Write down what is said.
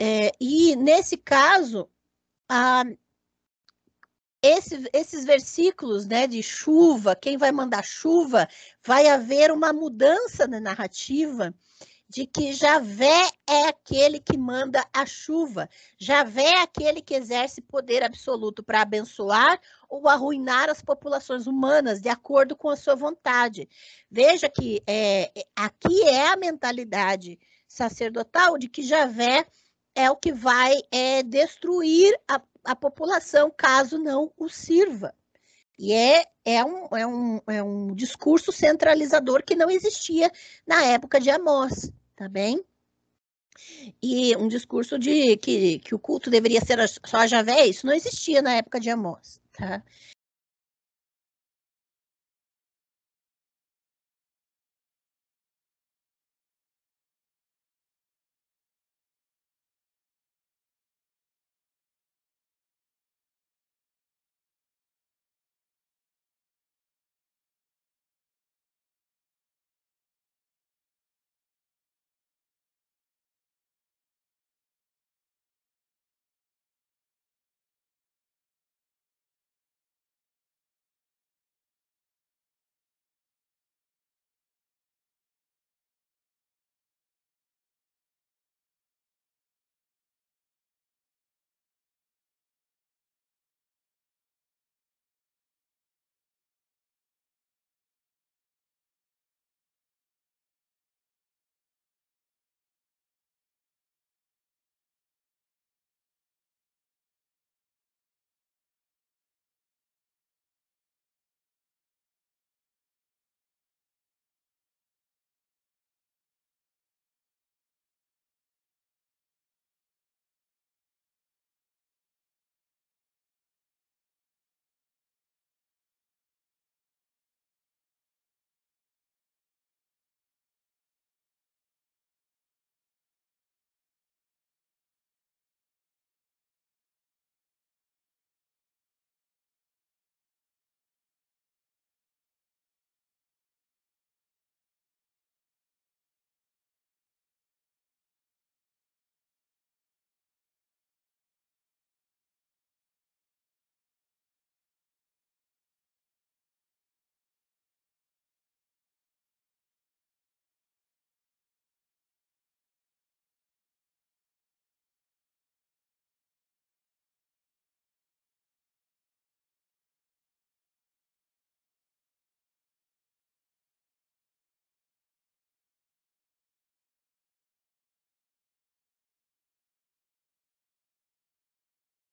É, e nesse caso, a, esse, esses versículos né, de chuva, quem vai mandar chuva, vai haver uma mudança na narrativa de que Javé é aquele que manda a chuva, Javé é aquele que exerce poder absoluto para abençoar ou arruinar as populações humanas de acordo com a sua vontade. Veja que é, é aqui é a mentalidade sacerdotal de que Javé é o que vai é, destruir a, a população caso não o sirva. E é, é, um, é, um, é um discurso centralizador que não existia na época de Amós, tá bem? E um discurso de que, que o culto deveria ser só a Javé, isso não existia na época de Amós, tá?